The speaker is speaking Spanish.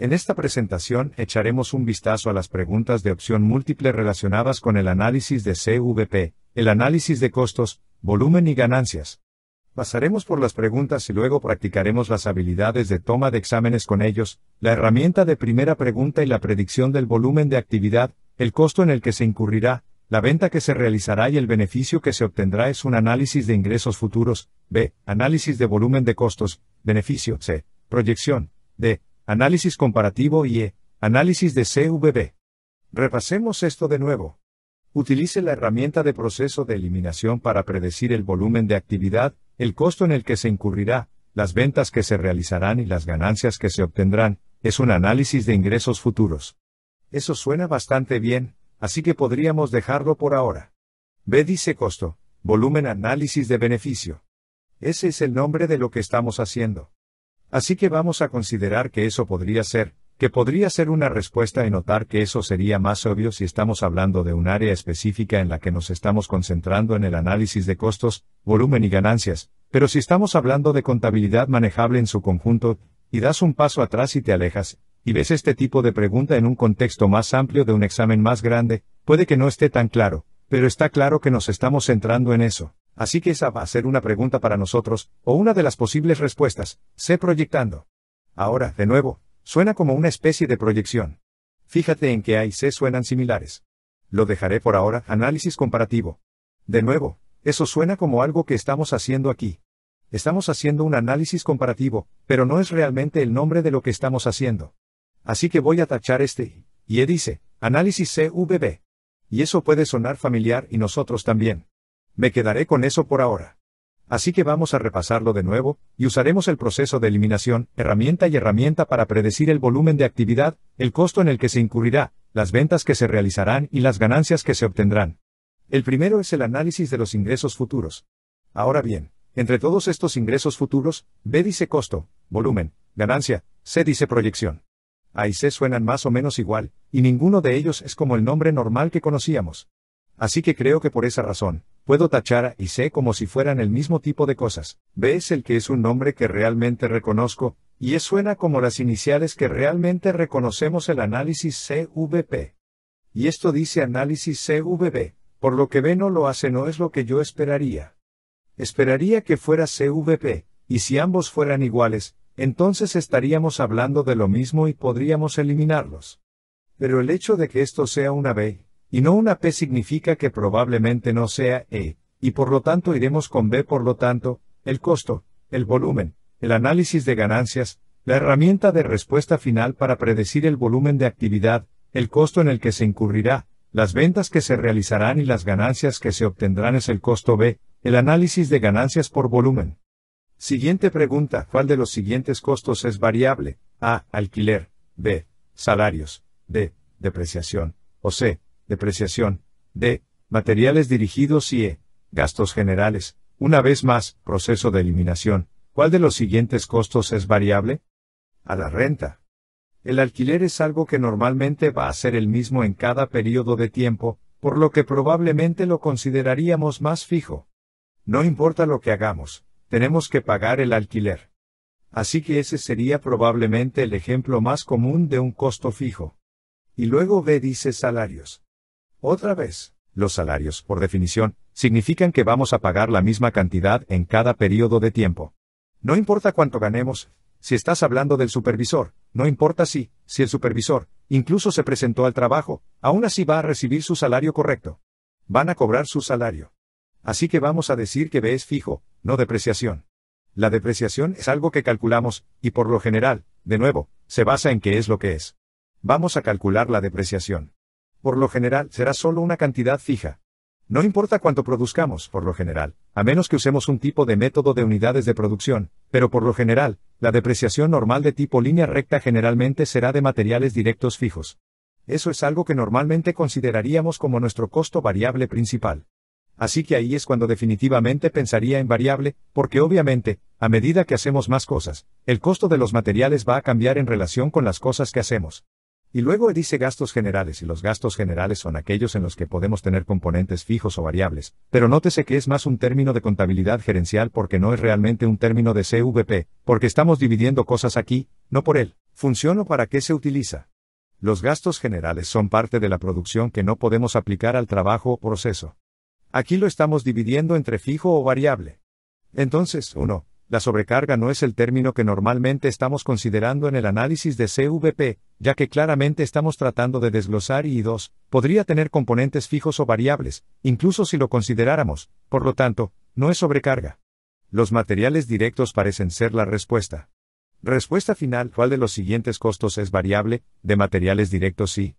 En esta presentación echaremos un vistazo a las preguntas de opción múltiple relacionadas con el análisis de CVP, el análisis de costos, volumen y ganancias. Pasaremos por las preguntas y luego practicaremos las habilidades de toma de exámenes con ellos, la herramienta de primera pregunta y la predicción del volumen de actividad, el costo en el que se incurrirá, la venta que se realizará y el beneficio que se obtendrá es un análisis de ingresos futuros, B, análisis de volumen de costos, beneficio, C, proyección, D, análisis comparativo y e, análisis de CVB. Repasemos esto de nuevo. Utilice la herramienta de proceso de eliminación para predecir el volumen de actividad, el costo en el que se incurrirá, las ventas que se realizarán y las ganancias que se obtendrán, es un análisis de ingresos futuros. Eso suena bastante bien, así que podríamos dejarlo por ahora. B dice costo, volumen análisis de beneficio. Ese es el nombre de lo que estamos haciendo. Así que vamos a considerar que eso podría ser, que podría ser una respuesta y notar que eso sería más obvio si estamos hablando de un área específica en la que nos estamos concentrando en el análisis de costos, volumen y ganancias, pero si estamos hablando de contabilidad manejable en su conjunto, y das un paso atrás y te alejas, y ves este tipo de pregunta en un contexto más amplio de un examen más grande, puede que no esté tan claro, pero está claro que nos estamos centrando en eso. Así que esa va a ser una pregunta para nosotros, o una de las posibles respuestas, sé proyectando. Ahora, de nuevo, suena como una especie de proyección. Fíjate en que A y C suenan similares. Lo dejaré por ahora, análisis comparativo. De nuevo, eso suena como algo que estamos haciendo aquí. Estamos haciendo un análisis comparativo, pero no es realmente el nombre de lo que estamos haciendo. Así que voy a tachar este, y E dice, análisis CVB. Y eso puede sonar familiar y nosotros también. Me quedaré con eso por ahora. Así que vamos a repasarlo de nuevo, y usaremos el proceso de eliminación, herramienta y herramienta para predecir el volumen de actividad, el costo en el que se incurrirá, las ventas que se realizarán y las ganancias que se obtendrán. El primero es el análisis de los ingresos futuros. Ahora bien, entre todos estos ingresos futuros, B dice costo, volumen, ganancia, C dice proyección. A y C suenan más o menos igual, y ninguno de ellos es como el nombre normal que conocíamos. Así que creo que por esa razón, puedo tachar y sé como si fueran el mismo tipo de cosas. B es el que es un nombre que realmente reconozco, y es suena como las iniciales que realmente reconocemos el análisis CVP. Y esto dice análisis CVB, por lo que B no lo hace no es lo que yo esperaría. Esperaría que fuera CVP, y si ambos fueran iguales, entonces estaríamos hablando de lo mismo y podríamos eliminarlos. Pero el hecho de que esto sea una B, y no una P significa que probablemente no sea E, y por lo tanto iremos con B por lo tanto, el costo, el volumen, el análisis de ganancias, la herramienta de respuesta final para predecir el volumen de actividad, el costo en el que se incurrirá, las ventas que se realizarán y las ganancias que se obtendrán es el costo B, el análisis de ganancias por volumen. Siguiente pregunta, ¿cuál de los siguientes costos es variable? A. Alquiler. B. Salarios. D. Depreciación. O C depreciación, D, materiales dirigidos y E, gastos generales. Una vez más, proceso de eliminación. ¿Cuál de los siguientes costos es variable? A la renta. El alquiler es algo que normalmente va a ser el mismo en cada periodo de tiempo, por lo que probablemente lo consideraríamos más fijo. No importa lo que hagamos, tenemos que pagar el alquiler. Así que ese sería probablemente el ejemplo más común de un costo fijo. Y luego B dice salarios. Otra vez, los salarios, por definición, significan que vamos a pagar la misma cantidad en cada periodo de tiempo. No importa cuánto ganemos, si estás hablando del supervisor, no importa si, si el supervisor, incluso se presentó al trabajo, aún así va a recibir su salario correcto. Van a cobrar su salario. Así que vamos a decir que B es fijo, no depreciación. La depreciación es algo que calculamos, y por lo general, de nuevo, se basa en qué es lo que es. Vamos a calcular la depreciación por lo general, será solo una cantidad fija. No importa cuánto produzcamos, por lo general, a menos que usemos un tipo de método de unidades de producción, pero por lo general, la depreciación normal de tipo línea recta generalmente será de materiales directos fijos. Eso es algo que normalmente consideraríamos como nuestro costo variable principal. Así que ahí es cuando definitivamente pensaría en variable, porque obviamente, a medida que hacemos más cosas, el costo de los materiales va a cambiar en relación con las cosas que hacemos. Y luego dice gastos generales y los gastos generales son aquellos en los que podemos tener componentes fijos o variables, pero nótese que es más un término de contabilidad gerencial porque no es realmente un término de CVP, porque estamos dividiendo cosas aquí, no por él. Función o para qué se utiliza. Los gastos generales son parte de la producción que no podemos aplicar al trabajo o proceso. Aquí lo estamos dividiendo entre fijo o variable. Entonces, uno... La sobrecarga no es el término que normalmente estamos considerando en el análisis de CVP, ya que claramente estamos tratando de desglosar y 2 podría tener componentes fijos o variables, incluso si lo consideráramos, por lo tanto, no es sobrecarga. Los materiales directos parecen ser la respuesta. Respuesta final, ¿cuál de los siguientes costos es variable? De materiales directos sí.